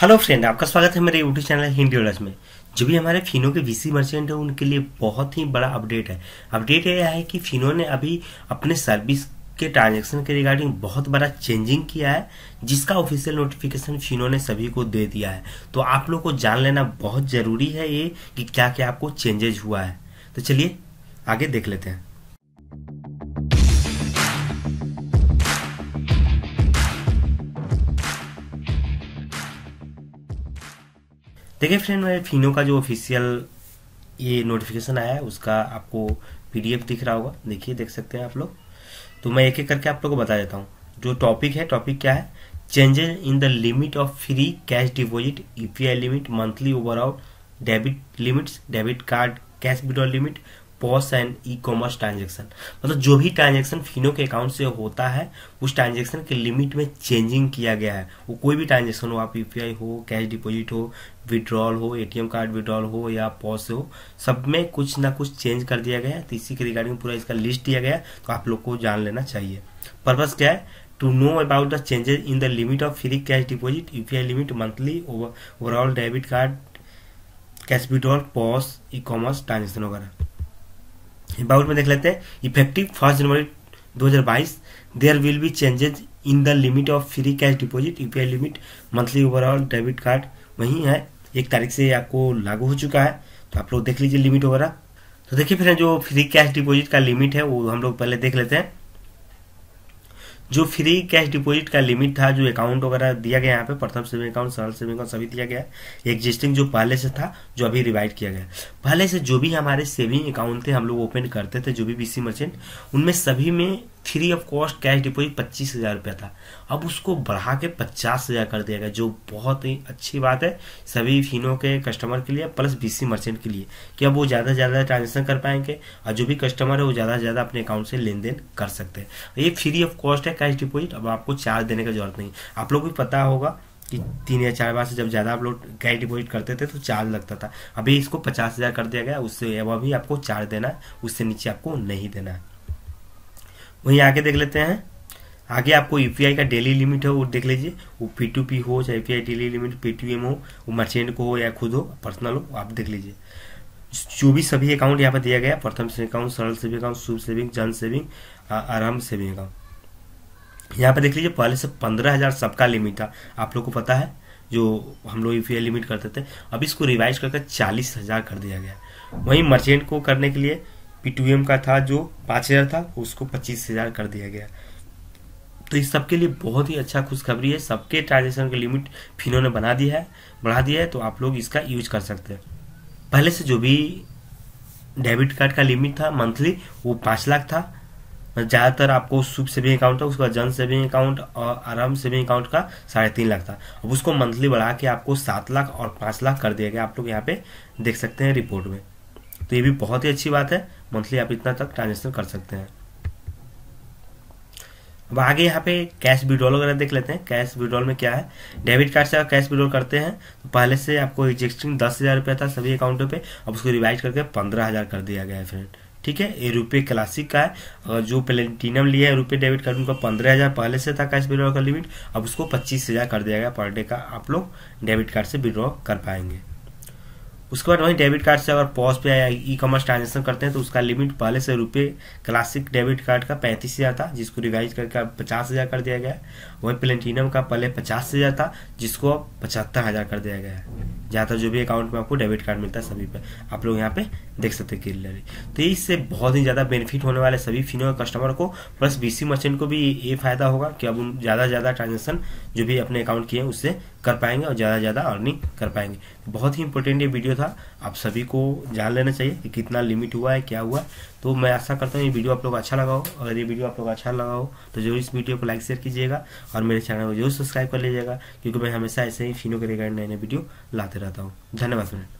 hello friend आपका स्वागत है मेरे यूट्यूब चैनल हिंदी वर्ल्ड में जो भी हमारे फिनो के वीसी मर्चेंट है उनके लिए बहुत ही बड़ा अपडेट है अपडेट यह है कि फिनो ने अभी अपने सर्विस के ट्रांजैक्शन के रिगार्डिंग बहुत बड़ा चेंजिंग किया है जिसका ऑफिशियल नोटिफिकेशन फिनो ने सभी को दे दिया है तो आप लोग को जान लेना बहुत जरूरी है ये कि क्या क्या आपको चेंजेज हुआ है तो चलिए आगे देख लेते हैं देखिए फ्रेंड मेरे फिनो का जो ऑफिशियल ये नोटिफिकेशन आया है उसका आपको पीडीएफ दिख रहा होगा देखिए देख सकते हैं आप लोग तो मैं एक एक करके आप लोग को बता देता हूँ जो टॉपिक है टॉपिक क्या है changes in the limit of free cash deposit E limit monthly overall debit limits debit card cash withdrawal limit POS and e commerce transaction मतलब जो भी ट्रांजेक्शन फिनो के अकाउंट से होता है उस ट्रांजेक्शन के लिमिट में चेंजिंग किया गया है वो कोई भी ट्रांजेक्शन हो आप यूपीआई हो कैश डिपॉजिट हो विड्रॉल हो एटीएम कार्ड विड्रॉल हो या पॉस हो सब में कुछ ना कुछ चेंज कर दिया गया है तो इसी के रिगार्डिंग पूरा इसका लिस्ट दिया गया तो आप लोग को जान लेना चाहिए पर्पज क्या है to know about the changes in the limit of free cash deposit, UPI limit monthly overall debit card cash withdrawal POS e commerce transaction वगैरह अबाउट में देख लेते हैं effective first January 2022 there will be changes in the limit of free cash deposit UPI limit monthly overall debit card वही है एक तारीख से आपको लागू हो चुका है तो आप लोग देख लीजिए लिमिट वगैरह तो देखिए फिर जो फ्री कैश डिपॉजिट का लिमिट है वो हम लोग पहले देख लेते हैं जो फ्री कैश डिपॉजिट का लिमिट था जो अकाउंट वगैरह दिया गया यहाँ पे प्रथम सेविंग अकाउंट सरल सेविंग अकाउंट सभी दिया गया एग्जिस्टिंग जो पहले से था जो अभी रिवाइड किया गया पहले से जो भी हमारे सेविंग अकाउंट थे हम लोग ओपन करते थे जो भी बीसी मर्चेंट उनमें सभी में free of cost cash deposit पच्चीस हज़ार रुपया था अब उसको बढ़ा के पचास हज़ार कर दिया गया जो बहुत ही अच्छी बात है सभी फिनो के कस्टमर के लिए प्लस बीसी मर्चेंट के लिए कि अब वो ज़्यादा से ज़्यादा ट्रांजेक्शन कर पाएंगे और जो भी कस्टमर है वो ज़्यादा से ज़्यादा अपने अकाउंट से लेन देन कर सकते हैं ये फ्री ऑफ कॉस्ट है कैश डिपोजिट अब आपको चार्ज देने का जरूरत नहीं आप लोग भी पता होगा कि तीन या चार बार से जब ज़्यादा आप लोग कैश डिपॉजिट करते थे तो चार्ज लगता था अभी इसको पचास हज़ार कर दिया गया उससे अब अभी आपको चार्ज देना है उससे नीचे आपको नहीं देना है वहीं आगे देख लेते हैं आगे आपको यूपीआई e का डेली लिमिट है वो देख लीजिए वो पी टू पी हो चाहे UPI daily limit P to M हो वो मर्चेंट को हो या खुद हो पर्सनल हो आप देख लीजिए जो भी सभी अकाउंट यहाँ पर दिया गया प्रथम सेविंग अकाउंट सरल सेविंग अकाउंट शुभ सेविंग जन सेविंग आराम सेविंग अकाउंट यहाँ पर देख लीजिए पहले से पंद्रह हज़ार सबका लिमिट था आप लोग को पता है जो हम लोग यूपीआई e लिमिट करते थे अब इसको रिवाइज करके चालीस हज़ार कर दिया गया वहीं मर्चेंट को करने के लिए पी का था जो पाँच हज़ार था उसको पच्चीस हज़ार कर दिया गया तो इस सबके लिए बहुत ही अच्छा खुशखबरी है सबके ट्रांजेक्शन का लिमिट फिनो ने बना दिया है बढ़ा दिया है तो आप लोग इसका यूज कर सकते हैं पहले से जो भी डेबिट कार्ड का लिमिट था मंथली वो पाँच लाख था ज़्यादातर आपको सुप सेविंग अकाउंट था उसका जन सेविंग अकाउंट और आराम सेविंग अकाउंट का साढ़े तीन लाख था अब उसको मंथली बढ़ा के आपको सात लाख और पाँच लाख कर दिया गया आप लोग यहाँ पे देख सकते हैं रिपोर्ट में तो ये भी बहुत ही अच्छी बात है मंथली आप इतना तक ट्रांजेक्शन कर सकते हैं अब आगे यहाँ पे कैश विड्रॉल वगैरह देख लेते हैं कैश विड्रॉल में क्या है डेबिट कार्ड से आप कैश विड्रॉल करते हैं तो पहले से आपको एग्जिस्टिंग दस हज़ार रुपया था सभी अकाउंटों पे अब उसको रिवाइज करके पंद्रह हज़ार कर दिया गया है फ्रेंड ठीक है ये रुपये क्लासिक का है और जो प्लेटिनम लिया है रुपये डेबिट कार्ड उनका पंद्रह हज़ार पहले से था कैश विड्रॉल का लिमिट अब उसको पच्चीस हज़ार कर दिया गया पर डे का आप लोग डेबिट कार्ड से विड्रॉ कर पाएंगे उसके बाद वही डेबिट कार्ड से अगर पॉज पे या ई कॉमर्स ट्रांजेक्शन करते हैं तो उसका लिमिट पहले से रुपये क्लासिक डेबिट कार्ड का पैंतीस हज़ार था जिसको रिवाइज करके अब पचास हज़ार कर दिया गया वहीं प्लेटिनम का पहले पचास हज़ार था जिसको अब पचहत्तर हज़ार कर दिया गया है ज़्यादातर जो भी अकाउंट में आपको डेबिट कार्ड मिलता है सभी पे आप लोग यहाँ पे देख सकते हैं क्लियरली तो इससे बहुत ही ज़्यादा बेनिफिट होने वाले सभी फिनो कस्टमर को प्लस बीसी मर्चेंट को भी ये फायदा होगा कि अब ज़्यादा से ज़्यादा ट्रांजेक्शन जो भी अपने अकाउंट किए हैं उससे कर पाएंगे और ज़्यादा से ज़्यादा अर्निंग कर पाएंगे बहुत ही इंपॉर्टेंट ये वीडियो था आप सभी को जान लेना चाहिए कि कितना लिमिट हुआ है क्या हुआ है तो मैं आशा करता हूँ ये वीडियो आप लोग अच्छा लगाओ अगर ये वीडियो आप लोग अच्छा लगा हो तो जरूर इस वीडियो को लाइक शेयर कीजिएगा और मेरे चैनल को जरूर सब्सक्राइब कर लीजिएगा क्योंकि मैं हमेशा ऐसे ही फिनो के रिगार्ड नए नए वीडियो लाते रहता हूँ धन्यवाद फ्रेंड